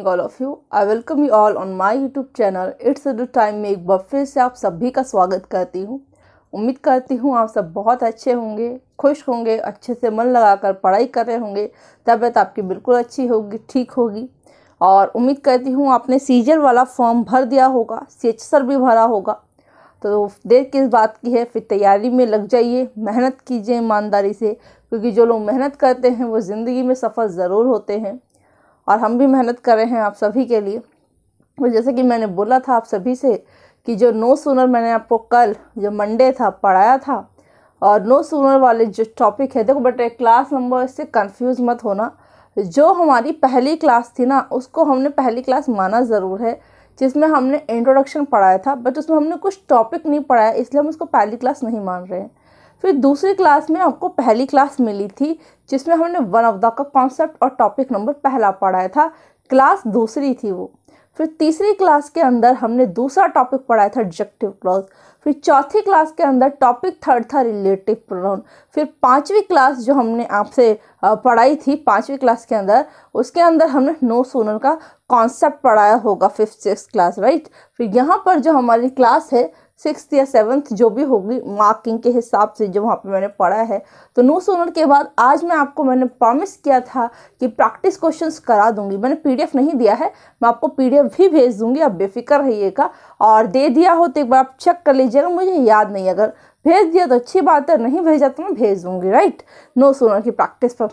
morning all of you I welcome you all on my YouTube channel it's do time में एक buffet से आप सभी का स्वागत करती हूँ उम्मीद करती हूँ आप सब बहुत अच्छे होंगे खुश होंगे अच्छे से मन लगाकर पढ़ाई कर रहे होंगे तबीयत आपकी बिल्कुल अच्छी होगी ठीक होगी और उम्मीद करती हूँ आपने सीजर वाला फॉर्म भर दिया होगा सी एच सर भी भरा होगा तो देर किस बात की है फिर तैयारी में लग जाइए मेहनत कीजिए ईमानदारी से क्योंकि जो लोग मेहनत करते हैं वो ज़िंदगी में सफल ज़रूर होते हैं और हम भी मेहनत कर रहे हैं आप सभी के लिए और जैसे कि मैंने बोला था आप सभी से कि जो नो सूनर मैंने आपको कल जो मंडे था पढ़ाया था और नो सूनर वाले जो टॉपिक है देखो बट क्लास नंबर से कंफ्यूज मत होना जो हमारी पहली क्लास थी ना उसको हमने पहली क्लास माना ज़रूर है जिसमें हमने इंट्रोडक्शन पढ़ाया था बट उसमें हमने कुछ टॉपिक नहीं पढ़ाया इसलिए हम उसको पहली क्लास नहीं मान रहे हैं फिर दूसरी क्लास में आपको पहली क्लास मिली थी जिसमें हमने वन ऑफ द का कॉन्सेप्ट और टॉपिक नंबर पहला पढ़ाया था क्लास दूसरी थी वो फिर तीसरी क्लास के अंदर हमने दूसरा टॉपिक पढ़ाया था एडजेक्टिव क्लॉज फिर चौथी क्लास के अंदर टॉपिक थर्ड था रिलेटिव प्रोनाउन फिर पांचवी क्लास जो हमने आपसे पढ़ाई थी पांचवी क्लास के अंदर उसके अंदर हमने नो सोनर का कॉन्सेप्ट पढ़ाया होगा फिफ्थ सिक्स क्लास राइट फिर यहाँ पर जो हमारी क्लास है सिक्स या सेवन्थ जो भी होगी मार्किंग के हिसाब से जो वहाँ पे मैंने पढ़ा है तो नो सोनर के बाद आज मैं आपको मैंने प्रॉमिस किया था कि प्रैक्टिस क्वेश्चंस करा दूंगी मैंने पीडीएफ नहीं दिया है मैं आपको पीडीएफ भी भेज दूंगी आप बेफिक्र रहिएगा और दे दिया हो तो एक बार आप चेक कर लीजिएगा मुझे याद नहीं अगर भेज दिया तो अच्छी बात है नहीं भेजा तो मैं भेज दूँगी राइट नो सोनर की प्रैक्टिस पर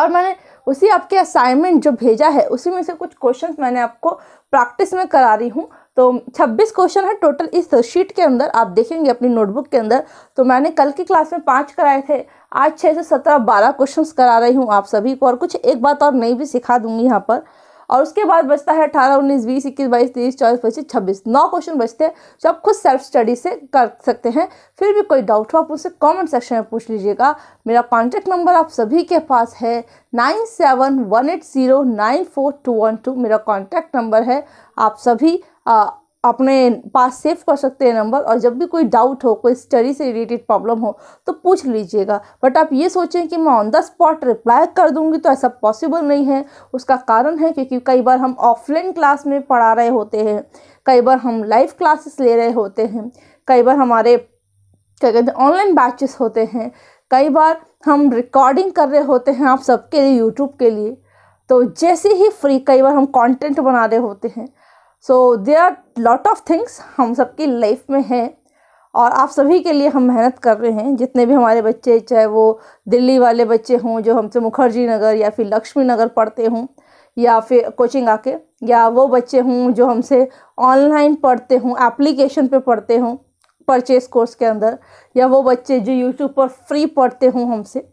और मैंने उसी आपके असाइनमेंट जो भेजा है उसी में से कुछ क्वेश्चंस मैंने आपको प्रैक्टिस में करा रही हूँ तो 26 क्वेश्चन है टोटल इस शीट के अंदर आप देखेंगे अपनी नोटबुक के अंदर तो मैंने कल की क्लास में पाँच कराए थे आज छः से सत्रह बारह क्वेश्चन करा रही हूँ आप सभी को और कुछ एक बात और नई भी सिखा दूंगी यहाँ पर और उसके बाद बचता है अठारह उन्नीस बीस इक्कीस बाईस तेईस चौबीस पच्चीस छब्बीस नौ क्वेश्चन बचते हैं जो आप खुद सेल्फ स्टडी से कर सकते हैं फिर भी कोई डाउट हो आप उसे कमेंट सेक्शन में पूछ लीजिएगा मेरा कॉन्टैक्ट नंबर आप सभी के पास है nine seven one eight zero nine four two one two मेरा कॉन्टैक्ट नंबर है आप सभी आ, अपने पास सेव कर सकते हैं नंबर और जब भी कोई डाउट हो कोई स्टडी से रिलेटेड प्रॉब्लम हो तो पूछ लीजिएगा बट आप ये सोचें कि मैं ऑन द स्पॉट रिप्लाई कर दूंगी तो ऐसा पॉसिबल नहीं है उसका कारण है क्योंकि कई बार हम ऑफलाइन क्लास में पढ़ा रहे होते हैं कई बार हम लाइव क्लासेस ले रहे होते हैं कई बार हमारे क्या कहते हैं ऑनलाइन बैचेस होते हैं कई बार हम रिकॉर्डिंग कर रहे होते हैं आप सबके लिए यूट्यूब के लिए तो जैसे ही फ्री कई बार हम कंटेंट बना रहे होते हैं so they are lot of things हम सबकी लाइफ में हैं और आप सभी के लिए हम मेहनत कर रहे हैं जितने भी हमारे बच्चे चाहे वो दिल्ली वाले बच्चे हों जो हमसे मुखर्जी नगर या फिर लक्ष्मी नगर पढ़ते हों या फिर कोचिंग आके या वो बच्चे हों जो हमसे ऑनलाइन पढ़ते हों एप्लीकेशन पे पढ़ते हों परचेज कोर्स के अंदर या वो बच्चे जो यूट्यूब पर फ्री पढ़ते हों हमसे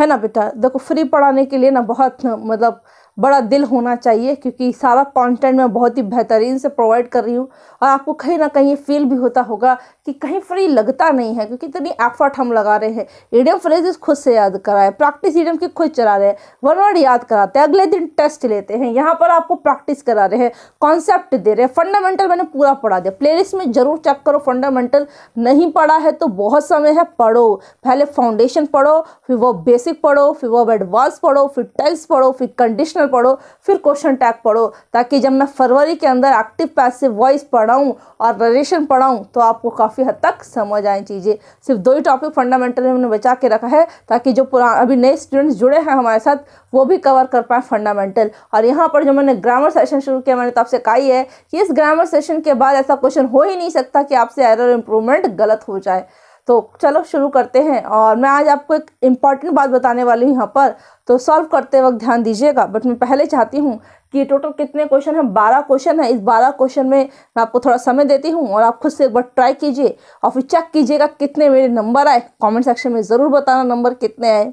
है ना बेटा देखो फ्री पढ़ाने के लिए ना बहुत मतलब बड़ा दिल होना चाहिए क्योंकि सारा कंटेंट मैं बहुत ही बेहतरीन से प्रोवाइड कर रही हूँ और आपको कहीं ना कहीं फील भी होता होगा कि कहीं फ्री लगता नहीं है क्योंकि इतनी एफर्ट हम लगा रहे हैं ईडियम फ्रेजेस खुद से याद कराए प्रैक्टिस ईडियम की खुद चला रहे हैं वन वर्ड याद कराते हैं अगले दिन टेस्ट लेते हैं यहाँ पर आपको प्रैक्टिस करा रहे हैं कॉन्सेप्ट दे रहे हैं फंडामेंटल मैंने पूरा पढ़ा दिया प्ले में ज़रूर चेक करो फंडामेंटल नहीं पढ़ा है तो बहुत समय है पढ़ो पहले फाउंडेशन पढ़ो फिर वो बेसिक पढ़ो फिर वो एडवांस पढ़ो फिर टेल्स पढ़ो फिर कंडीशनल में पढ़ो फिर क्वेश्चन टैग पढ़ो ताकि जब मैं फरवरी के अंदर एक्टिव पैसिव वॉइस पढ़ाऊँ और रिलेशन पढ़ाऊँ तो आपको काफ़ी हद तक समझ आए चीज़ें सिर्फ दो ही टॉपिक फंडामेंटल हमने बचा के रखा है ताकि जो पुरा अभी नए स्टूडेंट्स जुड़े हैं हमारे साथ वो भी कवर कर पाएँ फंडामेंटल और यहाँ पर जो मैंने ग्रामर सेशन शुरू किया मैंने तो आपसे कहा ही है कि इस ग्रामर सेशन के बाद ऐसा क्वेश्चन हो ही नहीं सकता कि आपसे एरर इम्प्रूवमेंट गलत हो जाए तो चलो शुरू करते हैं और मैं आज आपको एक इम्पॉर्टेंट बात बताने वाली हूँ यहाँ पर तो सॉल्व करते वक्त ध्यान दीजिएगा बट मैं पहले चाहती हूँ कि टोटल कितने क्वेश्चन हैं बारह क्वेश्चन है इस बारह क्वेश्चन में मैं आपको थोड़ा समय देती हूँ और आप खुद से एक बार ट्राई कीजिए और फिर चेक कीजिएगा कितने मेरे नंबर आए कॉमेंट सेक्शन में ज़रूर बताना नंबर कितने आए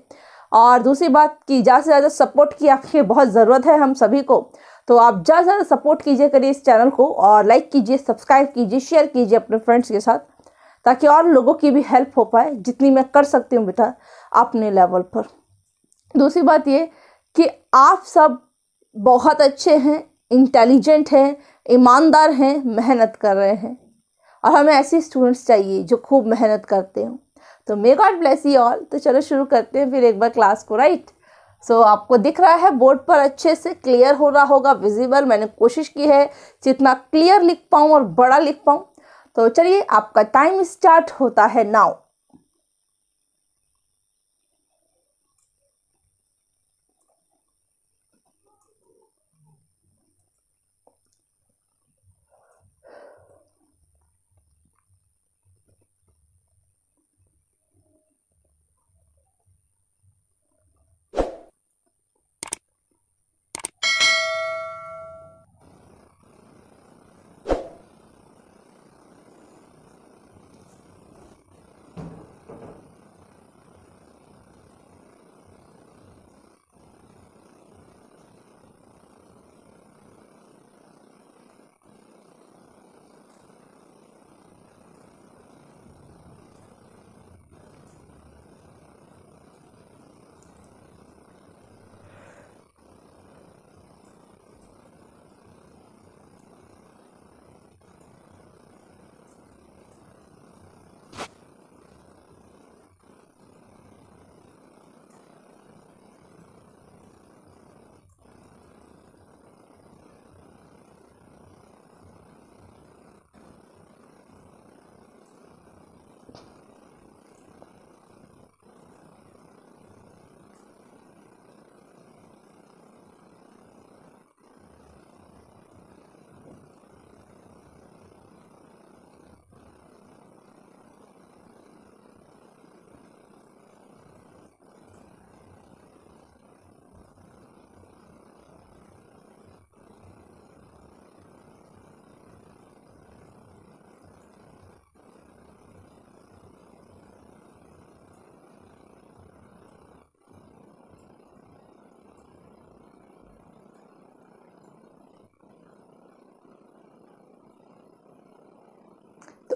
और दूसरी बात कि ज़्यादा से ज़्यादा सपोर्ट की आपकी बहुत ज़रूरत है हम सभी को तो आप ज़्यादा से ज़्यादा सपोर्ट कीजिए करिए इस चैनल को और लाइक कीजिए सब्सक्राइब कीजिए शेयर कीजिए अपने फ्रेंड्स के साथ ताकि और लोगों की भी हेल्प हो पाए जितनी मैं कर सकती हूँ बेटा अपने लेवल पर दूसरी बात ये कि आप सब बहुत अच्छे हैं इंटेलिजेंट हैं ईमानदार हैं मेहनत कर रहे हैं और हमें ऐसे स्टूडेंट्स चाहिए जो खूब मेहनत करते हों तो may God bless you all तो चलो शुरू करते हैं फिर एक बार क्लास को राइट सो so, आपको दिख रहा है बोर्ड पर अच्छे से क्लियर हो रहा होगा विजिबल मैंने कोशिश की है जितना क्लियर लिख पाऊँ और बड़ा लिख पाऊँ तो चलिए आपका टाइम स्टार्ट होता है नाउ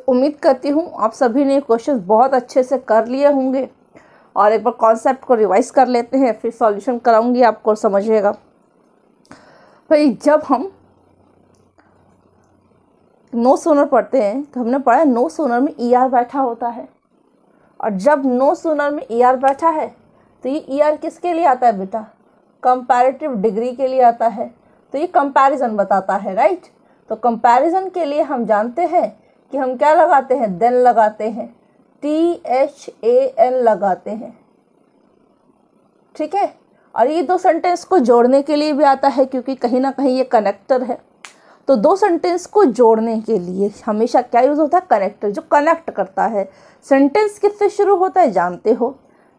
उम्मीद करती हूँ आप सभी ने क्वेश्चन बहुत अच्छे से कर लिए होंगे और एक बार कॉन्सेप्ट को रिवाइज कर लेते हैं फिर सॉल्यूशन कराऊंगी आपको समझिएगा भाई जब हम नो सोनर पढ़ते हैं तो हमने पढ़ा है नो सोनर में ई e ER बैठा होता है और जब नो सोनर में ई e ER बैठा है तो ये ई e ER किसके लिए आता है बेटा कंपैरेटिव डिग्री के लिए आता है तो ये कंपैरिजन बताता है राइट तो कंपैरिजन के लिए हम जानते हैं कि हम क्या लगाते हैं देन लगाते हैं टी एच ए एन लगाते हैं ठीक है और ये दो सेंटेंस को जोड़ने के लिए भी आता है क्योंकि कहीं ना कहीं ये कनेक्टर है तो दो सेंटेंस को जोड़ने के लिए हमेशा क्या यूज़ होता है कनेक्टर जो कनेक्ट करता है सेंटेंस किससे शुरू होता है जानते हो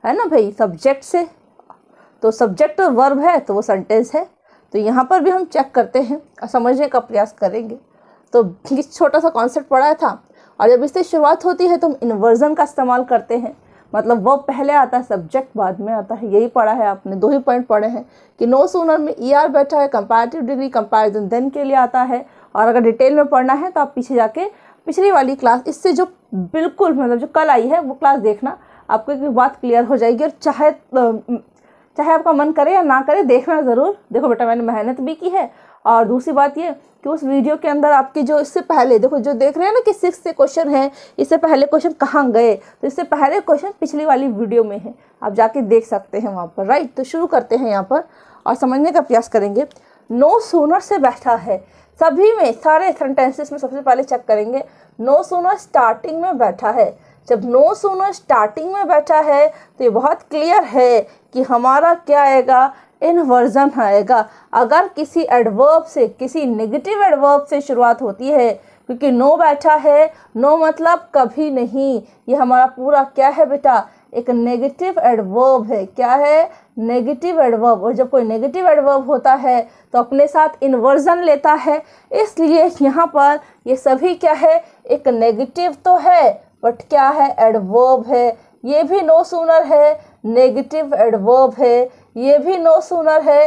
है ना भाई सब्जेक्ट से तो सब्जेक्ट वर्ब है तो वो सेंटेंस है तो यहाँ पर भी हम चेक करते हैं और समझने का प्रयास करेंगे तो ये छोटा सा कॉन्सेप्ट पढ़ा था और जब इससे शुरुआत होती है तो हम इन्वर्जन का इस्तेमाल करते हैं मतलब वो पहले आता है सब्जेक्ट बाद में आता है यही पढ़ा है आपने दो ही पॉइंट पढ़े हैं कि नो सोनर में ई e ER बैठा है कंपैरेटिव डिग्री कंपैरिजन देन के लिए आता है और अगर डिटेल में पढ़ना है तो आप पीछे जाके पिछली वाली क्लास इससे जो बिल्कुल मतलब जो कल आई है वो क्लास देखना आपको एक बात क्लियर हो जाएगी और चाहे चाहे आपका मन करे या ना करे देखना ज़रूर देखो बेटा मैंने मेहनत भी की है और दूसरी बात ये कि उस वीडियो के अंदर आपकी जो इससे पहले देखो जो देख रहे हैं ना कि सिक्स से क्वेश्चन है इससे पहले क्वेश्चन कहाँ गए तो इससे पहले क्वेश्चन पिछली वाली वीडियो में है आप जाके देख सकते हैं वहाँ पर राइट तो शुरू करते हैं यहाँ पर और समझने का प्रयास करेंगे नो सोनर से बैठा है सभी में सारे सेंटेंसेस में सबसे पहले चेक करेंगे नो सोनर स्टार्टिंग में बैठा है जब नो सोनर स्टार्टिंग में बैठा है तो ये बहुत क्लियर है कि हमारा क्या आएगा इनवर्जन आएगा अगर किसी एडवर्ब से किसी नेगेटिव एडवर्ब से शुरुआत होती है क्योंकि नो बैठा है नो मतलब कभी नहीं ये हमारा पूरा क्या है बेटा एक नेगेटिव एडवर्ब है क्या है नेगेटिव एडवर्ब और जब कोई नेगेटिव एडवर्ब होता है तो अपने साथ इन्वर्जन लेता है इसलिए यहाँ पर ये सभी क्या है एक नेगेटिव तो है बट क्या है एडवर्ब है ये भी नो सूनर है नेगेटिव एडवर्ब है ये भी नो सूनर है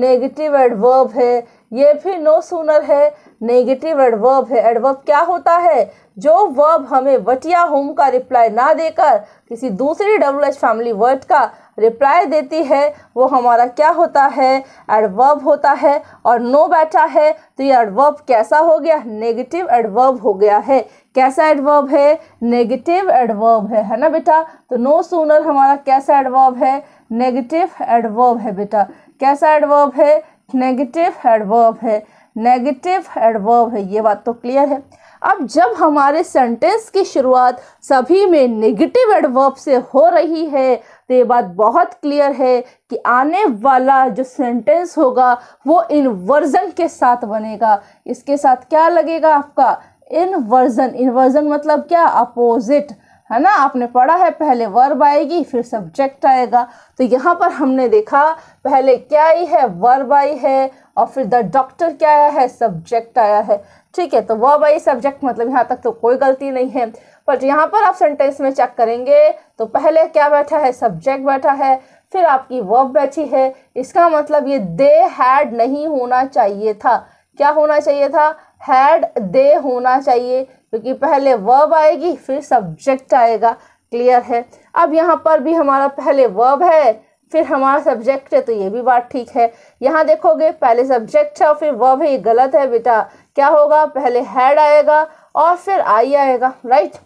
नेगेटिव एडवर्ब है ये भी नो सूनर है नेगेटिव एडवर्ब है एडवर्ब क्या होता है जो वर्ब हमें वटिया होम का रिप्लाई ना देकर किसी दूसरी डब्ल्यू एच फैमिली वर्ड का रिप्लाई देती है वो हमारा क्या होता है एडवर्ब होता है और नो बैठा है तो ये एडवर्ब कैसा हो गया नेगेटिव एडवर्ब हो गया है कैसा एडवर्ब है नेगेटिव एडवर्ब है है ना बेटा तो नो सूनर हमारा कैसा एडवर्ब है नेगेटिव एडवर्ब है बेटा कैसा एडवर्ब है नेगेटिव एडवर्ब है नेगेटिव एडवर्ब है ये बात तो क्लियर है अब जब हमारे सेंटेंस की शुरुआत सभी में नेगेटिव एडवर्ब से हो रही है तो ये बात बहुत क्लियर है कि आने वाला जो सेंटेंस होगा वो इन्वर्जन के साथ बनेगा इसके साथ क्या लगेगा आपका इन्वर्जन इन्वर्जन मतलब क्या अपोजिट है ना आपने पढ़ा है पहले वर्ब आएगी फिर सब्जेक्ट आएगा तो यहाँ पर हमने देखा पहले क्या आई है वर्ब आई है और फिर द डॉक्टर क्या आया है सब्जेक्ट आया है ठीक है तो वर्ब आई सब्जेक्ट मतलब यहाँ तक तो कोई गलती नहीं है पर यहाँ पर आप सेंटेंस में चेक करेंगे तो पहले क्या बैठा है सब्जेक्ट बैठा है फिर आपकी वर्ब बैठी है इसका मतलब ये दे हैड नहीं होना चाहिए था क्या होना चाहिए था हैड दे होना चाहिए क्योंकि तो पहले वर्ब आएगी फिर सब्जेक्ट आएगा क्लियर है अब यहाँ पर भी हमारा पहले वर्ब है फिर हमारा सब्जेक्ट है तो ये भी बात ठीक है यहाँ देखोगे पहले सब्जेक्ट है और फिर वर्ब है ये गलत है बेटा क्या होगा पहले हैड आएगा और फिर आई आएगा राइट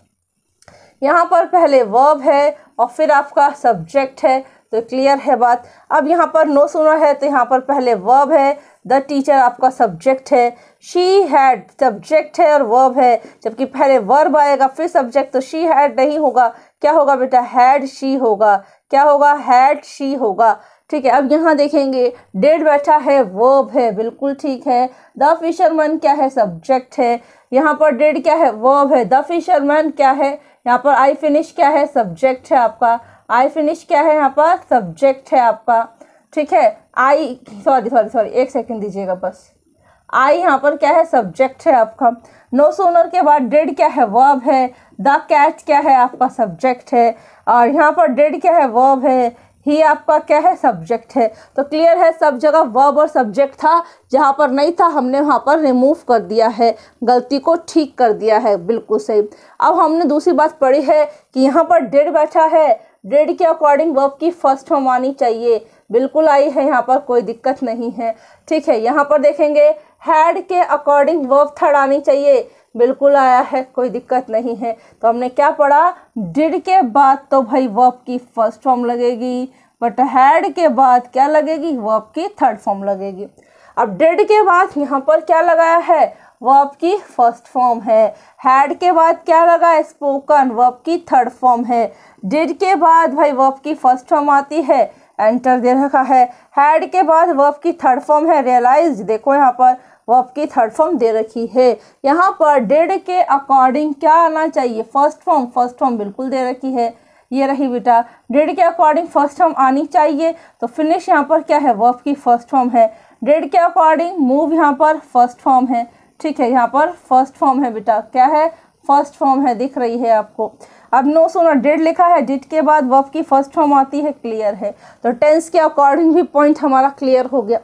यहाँ पर पहले वर्ब है और फिर आपका सब्जेक्ट है तो क्लियर है बात अब यहाँ पर नो सुना है तो यहाँ पर पहले वर्ब है द टीचर आपका सब्जेक्ट है शी हैड सब्जेक्ट है और वर्ब है जबकि पहले वर्ब आएगा फिर सब्जेक्ट तो शी हैड नहीं होगा क्या होगा बेटा हैड शी होगा क्या होगा हैड शी होगा ठीक है अब यहाँ देखेंगे डेड बैठा है वर्ब है बिल्कुल ठीक है द फिशरमैन क्या है सब्जेक्ट है यहाँ पर डेड क्या है वर्ब है द फिशरमैन क्या है यहाँ पर आई फिनिश क्या है सब्जेक्ट है आपका आई फिनिश क्या है यहाँ पर सब्जेक्ट है आपका ठीक है आई सॉरी सॉरी सॉरी एक सेकंड दीजिएगा बस आई यहाँ पर क्या है सब्जेक्ट है आपका नो no सोनर के बाद डेड क्या है वर्ब है द कैट क्या है आपका सब्जेक्ट है और यहाँ पर डेड क्या है वर्ब है ही आपका क्या है सब्जेक्ट है तो क्लियर है सब जगह वर्ब और सब्जेक्ट था जहाँ पर नहीं था हमने वहाँ पर रिमूव कर दिया है गलती को ठीक कर दिया है बिल्कुल सही अब हमने दूसरी बात पढ़ी है कि यहाँ पर डेड बैठा है डेड के अकॉर्डिंग वर्ब की फर्स्ट फॉर्म आनी चाहिए बिल्कुल आई है यहाँ पर कोई दिक्कत नहीं है ठीक है यहाँ पर देखेंगे हैड के अकॉर्डिंग वर्ब थर्ड आनी चाहिए बिल्कुल आया है कोई दिक्कत नहीं है तो हमने क्या पढ़ा डिड के बाद तो भाई वर्ब की फर्स्ट फॉर्म लगेगी बट हैड के बाद क्या लगेगी वर्ब की थर्ड फॉर्म लगेगी अब डिड के बाद यहाँ पर क्या लगाया है वर्ब की फर्स्ट फॉर्म है हैड के बाद क्या लगा है स्पोकन वर्ब की थर्ड फॉर्म है डिड के बाद भाई वर्ब की फर्स्ट फॉर्म आती है एंटर दे रखा है हैड के बाद वर्ब की थर्ड फॉर्म है रियलाइज देखो यहाँ पर वर्ब की थर्ड फॉर्म दे रखी है यहाँ पर डेड के अकॉर्डिंग क्या आना चाहिए फर्स्ट फॉर्म फर्स्ट फॉर्म बिल्कुल दे रखी है ये रही बेटा डेड के अकॉर्डिंग फर्स्ट फॉर्म आनी चाहिए तो फिनिश यहाँ पर क्या है वर्ब की फर्स्ट फॉर्म है डेड के अकॉर्डिंग मूव यहाँ पर फर्स्ट फॉर्म है ठीक है यहाँ पर फर्स्ट फॉर्म है बेटा क्या है फर्स्ट फॉर्म है दिख रही है आपको अब नो सोना डेड लिखा है डिट के बाद वर्ब की फर्स्ट फॉर्म आती है क्लियर है तो टेंस के अकॉर्डिंग भी पॉइंट हमारा क्लियर हो गया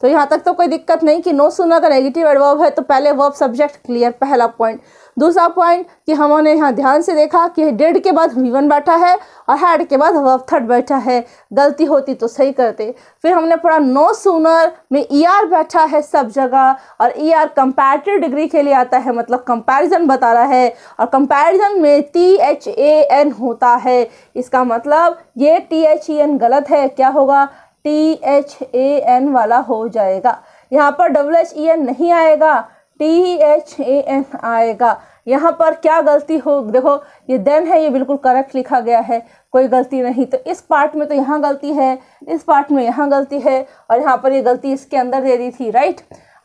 तो यहाँ तक तो कोई दिक्कत नहीं कि नो सुना का नेगेटिव एडवर्ब है तो पहले वर्ब सब्जेक्ट क्लियर पहला पॉइंट दूसरा पॉइंट कि हमने यहाँ ध्यान से देखा कि डेड के बाद वी वन बैठा है और हेड के बाद वर्ब थर्ड बैठा है गलती होती तो सही करते फिर हमने पढ़ा नो सूनर में ई e आर बैठा है सब जगह और ई आर कंपेरेटिव डिग्री के लिए आता है मतलब कंपैरिजन बता रहा है और कंपैरिजन में टी एच ए एन होता है इसका मतलब ये टी एच ई एन गलत है क्या होगा टी एच ए एन वाला हो जाएगा यहाँ पर डब्ल्यू एच ई एन नहीं आएगा टी एच ए एन आएगा यहाँ पर क्या गलती हो देखो ये देन है ये बिल्कुल करेक्ट लिखा गया है कोई गलती नहीं तो इस पार्ट में तो यहाँ गलती है इस पार्ट में यहाँ गलती है और यहाँ पर ये यह गलती इसके अंदर दे दी थी राइट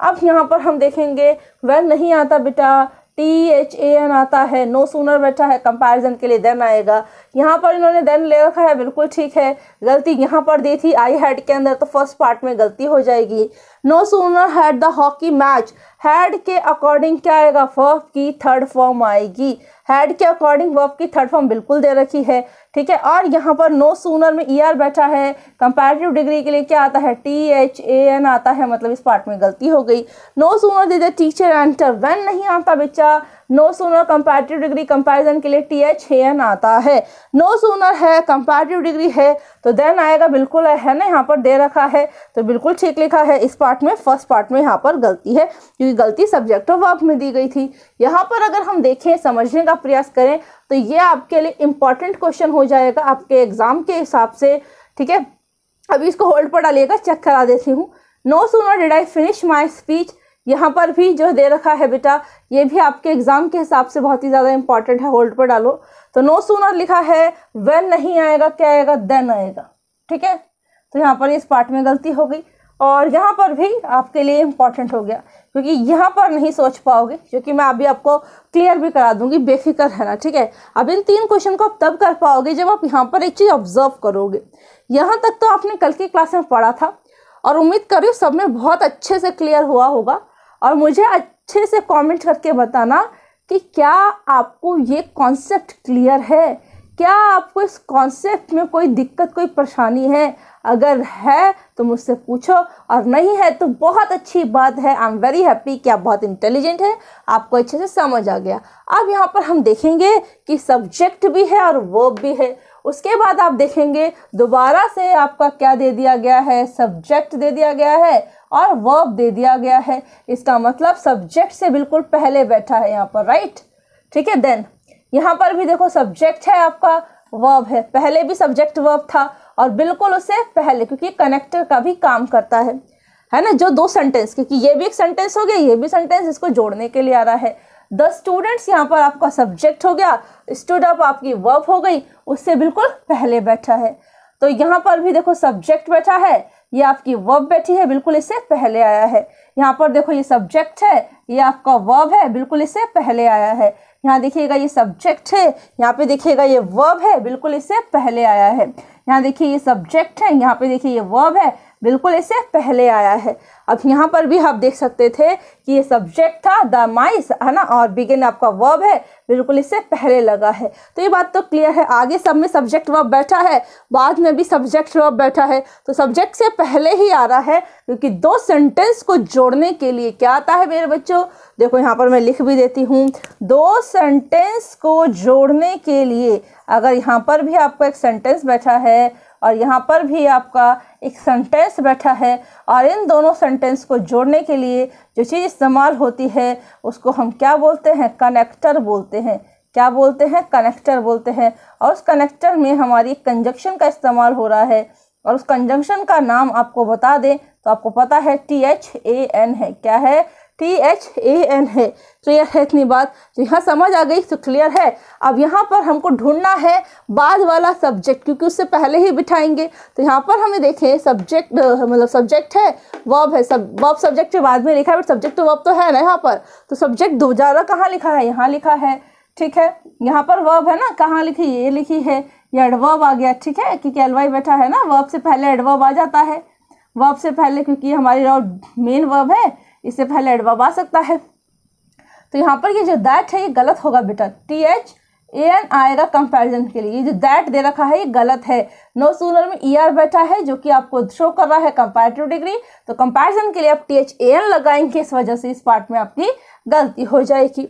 अब यहाँ पर हम देखेंगे वैन नहीं आता बेटा टी एच ए एन आता है नो सूनर बैठा है कंपैरिजन के लिए देन आएगा यहाँ पर इन्होंने देन ले रखा है बिल्कुल ठीक है गलती यहाँ पर दी थी आई हेड के अंदर तो फर्स्ट पार्ट में गलती हो जाएगी no sooner had the hockey match had के अकॉर्डिंग क्या आएगा वर्फ की थर्ड फॉर्म आएगी हैड के अकॉर्डिंग वर्फ की थर्ड फॉर्म बिल्कुल दे रखी है ठीक है और यहाँ पर नो सूनर में ई आर बैठा है कंपेरेटिव डिग्री के लिए क्या आता है टी एच ए एन आता है मतलब इस पार्ट में गलती हो गई no sooner did the teacher enter when नहीं आता बेचा no sooner comparative degree comparison के लिए टी एच एन आता है नो सोनर है कंपेरेटिव डिग्री है तो देन आएगा बिल्कुल है ना यहाँ पर दे रखा है तो बिल्कुल ठीक लिखा है इस पार्ट में फर्स्ट पार्ट में यहाँ पर गलती है क्योंकि गलती सब्जेक्ट ऑफ वर्क में दी गई थी यहाँ पर अगर हम देखें समझने का प्रयास करें तो ये आपके लिए इंपॉर्टेंट क्वेश्चन हो जाएगा आपके एग्जाम के हिसाब से ठीक है अभी इसको होल्ड पर डालिएगा चेक करा देती हूँ no sooner did I finish my speech यहाँ पर भी जो दे रखा है बेटा ये भी आपके एग्ज़ाम के हिसाब से बहुत ही ज़्यादा इंपॉर्टेंट है होल्ड पर डालो तो नो सूनर लिखा है वेन नहीं आएगा क्या आएगा देन आएगा ठीक है तो यहाँ पर इस पार्ट में गलती हो गई और यहाँ पर भी आपके लिए इम्पॉर्टेंट हो गया क्योंकि यहाँ पर नहीं सोच पाओगे क्योंकि मैं अभी आपको क्लियर भी करा दूंगी बेफिक्र है ना ठीक है अब इन तीन क्वेश्चन को आप तब कर पाओगे जब आप यहाँ पर एक चीज़ ऑब्जर्व करोगे यहाँ तक तो आपने कल की क्लास में पढ़ा था और उम्मीद करिए सब में बहुत अच्छे से क्लियर हुआ होगा और मुझे अच्छे से कमेंट करके बताना कि क्या आपको ये कॉन्सेप्ट क्लियर है क्या आपको इस कॉन्सेप्ट में कोई दिक्कत कोई परेशानी है अगर है तो मुझसे पूछो और नहीं है तो बहुत अच्छी बात है आई एम वेरी हैप्पी कि आप बहुत इंटेलिजेंट हैं आपको अच्छे से समझ आ गया अब यहाँ पर हम देखेंगे कि सब्जेक्ट भी है और वर्ब भी है उसके बाद आप देखेंगे दोबारा से आपका क्या दे दिया गया है सब्जेक्ट दे दिया गया है और वर्ब दे दिया गया है इसका मतलब सब्जेक्ट से बिल्कुल पहले बैठा है यहाँ पर राइट ठीक है देन यहाँ पर भी देखो सब्जेक्ट है आपका वर्ब है पहले भी सब्जेक्ट वर्ब था और बिल्कुल उससे पहले क्योंकि कनेक्टर का भी काम करता है है ना जो दो सेंटेंस क्योंकि ये भी एक सेंटेंस हो गया ये भी सेंटेंस इसको जोड़ने के लिए आ रहा है द स्टूडेंट्स यहाँ पर आपका सब्जेक्ट हो गया स्टूड आपकी वर्ब हो गई उससे बिल्कुल पहले बैठा है तो यहाँ पर भी देखो सब्जेक्ट बैठा है ये आपकी वर्ब बैठी है बिल्कुल इससे पहले आया है यहाँ पर देखो ये सब्जेक्ट है ये आपका वर्ब है बिल्कुल इससे पहले आया है यहाँ देखिएगा ये सब्जेक्ट है यहाँ पे देखिएगा ये वर्ब है बिल्कुल इससे पहले आया है यहाँ देखिए ये सब्जेक्ट है यहाँ पे देखिए ये वर्ब है बिल्कुल इससे पहले आया है अब यहाँ पर भी आप देख सकते थे कि ये सब्जेक्ट था द माइस है ना और बिगिन आपका वर्ब है बिल्कुल इससे पहले लगा है तो ये बात तो क्लियर है आगे सब में सब्जेक्ट वर्ब बैठा है बाद में भी सब्जेक्ट वर्ब बैठा है तो सब्जेक्ट से पहले ही आ रहा है क्योंकि दो सेंटेंस को जोड़ने के लिए क्या आता है मेरे बच्चों देखो यहाँ पर मैं लिख भी देती हूँ दो सेंटेंस को जोड़ने के लिए अगर यहाँ पर भी आपको एक सेंटेंस बैठा है और यहाँ पर भी आपका एक सेंटेंस बैठा है और इन दोनों सेंटेंस को जोड़ने के लिए जो चीज़ इस्तेमाल होती है उसको हम क्या बोलते हैं कनेक्टर बोलते हैं क्या बोलते हैं कनेक्टर बोलते हैं और उस कनेक्टर में हमारी कंजक्शन का इस्तेमाल हो रहा है और उस कंजक्शन का नाम आपको बता दें तो आपको पता है टी एच ए एन है क्या है टी एच ए एन है क्लियर तो है इतनी बात तो यहाँ समझ आ गई तो क्लियर है अब यहाँ पर हमको ढूंढना है बाद वाला सब्जेक्ट क्योंकि उससे पहले ही बिठाएंगे तो यहाँ पर हमें देखें सब्जेक्ट मतलब सब्जेक्ट है वर्ब है सब वर्ब सब्जेक्ट के बाद में लिखा है बट सब्जेक्ट तो वर्ब तो है ना यहाँ पर तो सब्जेक्ट दो ज़्यादा कहाँ लिखा है यहाँ लिखा है ठीक है यहाँ पर वर्ब है ना कहाँ लिखी ये लिखी है ये एडवर्ब आ गया ठीक है क्योंकि एलवाई बैठा है ना वर्ब से पहले एडवर्ब आ जाता है वर्ब से पहले क्योंकि हमारी मेन वर्ब है इससे पहले एडवर्ब आ सकता है तो यहाँ पर ये जो दैट है ये गलत होगा बेटा टी एच ए एन आएगा कंपेरिजन के लिए ये जो दैट दे रखा है ये गलत है नो सूनर में ई e आर बैठा है जो कि आपको शो कर रहा है कंपेरेटिव डिग्री तो कंपेरिजन के लिए आप टी एच ए एन लगाएंगे इस वजह से इस पार्ट में आपकी गलती हो जाएगी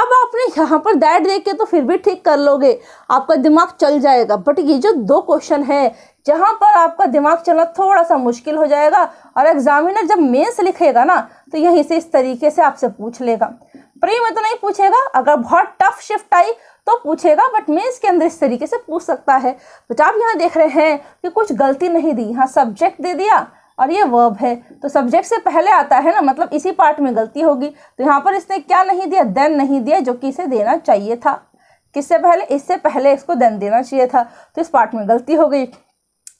अब आपने यहाँ पर दैट देख के तो फिर भी ठीक कर लोगे आपका दिमाग चल जाएगा बट ये जो दो क्वेश्चन है जहाँ पर आपका दिमाग चलना थोड़ा सा मुश्किल हो जाएगा और एग्जामिनर जब मेंस लिखेगा ना तो यहीं से इस तरीके से आपसे पूछ लेगा प्री में तो नहीं पूछेगा अगर बहुत टफ शिफ्ट आई तो पूछेगा बट मेंस के अंदर इस तरीके से पूछ सकता है तो आप यहाँ देख रहे हैं कि कुछ गलती नहीं दी यहाँ सब्जेक्ट दे दिया और ये वर्ब है तो सब्जेक्ट से पहले आता है ना मतलब इसी पार्ट में गलती होगी तो यहाँ पर इसने क्या नहीं दिया देन नहीं दिया जो कि इसे देना चाहिए था किससे पहले इससे पहले इसको देन देना चाहिए था तो इस पार्ट में गलती हो गई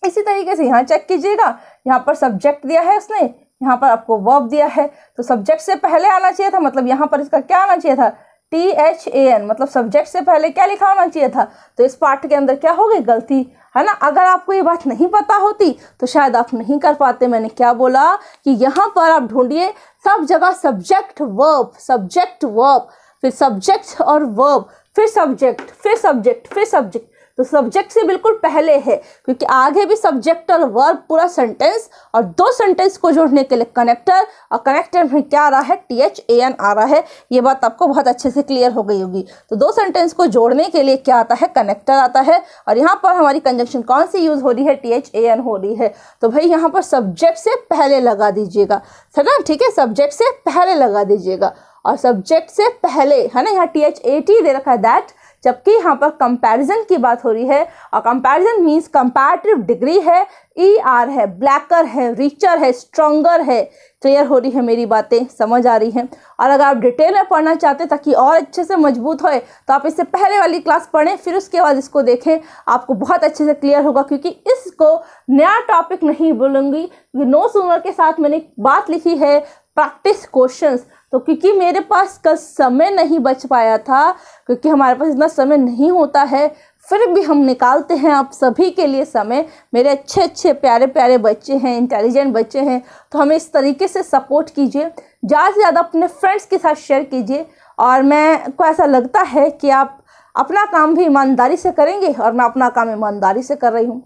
इसी तरीके से यहाँ चेक कीजिएगा यहाँ पर सब्जेक्ट दिया है उसने यहाँ पर आपको वर्ब दिया है तो सब्जेक्ट से पहले आना चाहिए था मतलब यहाँ पर इसका क्या आना चाहिए था टी एच ए एन मतलब सब्जेक्ट से पहले क्या लिखा होना चाहिए था तो इस पार्ट के अंदर क्या हो गई गलती है ना अगर आपको ये बात नहीं पता होती तो शायद आप नहीं कर पाते मैंने क्या बोला कि यहाँ पर आप ढूंढिए सब जगह सब्जेक्ट वर्ब सब्जेक्ट वर्ब फिर सब्जेक्ट और वर्ब फिर सब्जेक्ट फिर सब्जेक्ट फिर सब्जेक्ट तो सब्जेक्ट से बिल्कुल पहले है क्योंकि आगे भी सब्जेक्ट और वर्ब पूरा सेंटेंस और दो सेंटेंस को जोड़ने के लिए कनेक्टर और कनेक्टर में क्या आ रहा है टी एच ए एन आ रहा है ये बात आपको बहुत अच्छे से क्लियर हो गई होगी तो दो सेंटेंस को जोड़ने के लिए क्या आता है कनेक्टर आता है और यहाँ पर हमारी कंजक्शन कौन सी यूज़ हो रही है टी एच ए एन हो रही है तो भाई यहाँ पर सब्जेक्ट से पहले लगा दीजिएगा है ना ठीक है सब्जेक्ट से पहले लगा दीजिएगा और सब्जेक्ट से पहले है ना यहाँ टी एच ए टी दे रखा है दैट जबकि यहाँ पर कंपैरिजन की बात हो रही है और कंपैरिजन मींस कंपैरेटिव डिग्री है ई e आर है ब्लैकर है रिचर है स्ट्रॉन्गर है क्लियर हो रही है मेरी बातें समझ आ रही हैं और अगर आप डिटेल में पढ़ना चाहते हैं ताकि और अच्छे से मजबूत होए तो आप इससे पहले वाली क्लास पढ़ें फिर उसके बाद इसको देखें आपको बहुत अच्छे से क्लियर होगा क्योंकि इसको नया टॉपिक नहीं बोलूँगी नो सुनर के साथ मैंने बात लिखी है प्रैक्टिस क्वेश्चंस तो क्योंकि मेरे पास कल समय नहीं बच पाया था क्योंकि हमारे पास इतना समय नहीं होता है फिर भी हम निकालते हैं आप सभी के लिए समय मेरे अच्छे अच्छे प्यारे प्यारे बच्चे हैं इंटेलिजेंट बच्चे हैं तो हमें इस तरीके से सपोर्ट कीजिए ज़्यादा से ज़्यादा अपने फ्रेंड्स के साथ शेयर कीजिए और मैं को ऐसा लगता है कि आप अपना काम भी ईमानदारी से करेंगे और मैं अपना काम ईमानदारी से कर रही हूँ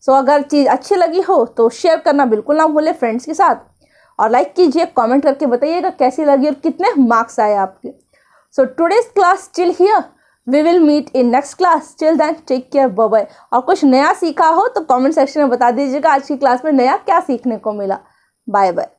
सो so, अगर चीज़ अच्छी लगी हो तो शेयर करना बिल्कुल ना भूलें फ्रेंड्स के साथ और लाइक कीजिए कमेंट करके बताइएगा कैसी लगी और कितने मार्क्स आए आपके so today's class till here we will meet in next class till then take care bye और कुछ नया सीखा हो तो कमेंट सेक्शन में बता दीजिएगा आज की क्लास में नया क्या सीखने को मिला बाय बाय